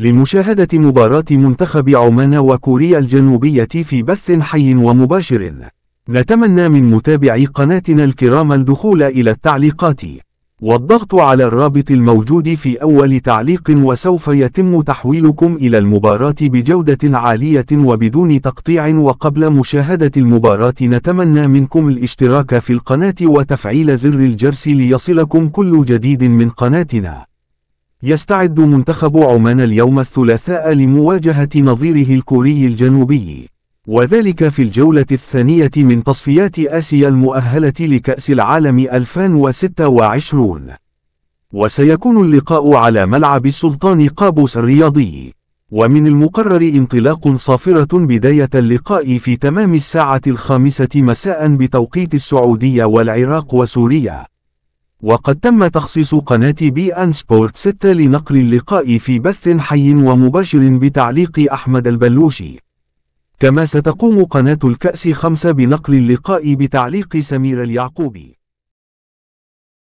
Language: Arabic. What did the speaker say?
لمشاهدة مباراة منتخب عمان وكوريا الجنوبية في بث حي ومباشر نتمنى من متابعي قناتنا الكرام الدخول إلى التعليقات والضغط على الرابط الموجود في أول تعليق وسوف يتم تحويلكم إلى المباراة بجودة عالية وبدون تقطيع وقبل مشاهدة المباراة نتمنى منكم الاشتراك في القناة وتفعيل زر الجرس ليصلكم كل جديد من قناتنا يستعد منتخب عمان اليوم الثلاثاء لمواجهة نظيره الكوري الجنوبي وذلك في الجولة الثانية من تصفيات آسيا المؤهلة لكأس العالم 2026 وسيكون اللقاء على ملعب السلطان قابوس الرياضي ومن المقرر انطلاق صافرة بداية اللقاء في تمام الساعة الخامسة مساء بتوقيت السعودية والعراق وسوريا وقد تم تخصيص قناة بي أن سبورت 6 لنقل اللقاء في بث حي ومباشر بتعليق أحمد البلوشي كما ستقوم قناة الكأس 5 بنقل اللقاء بتعليق سمير اليعقوبي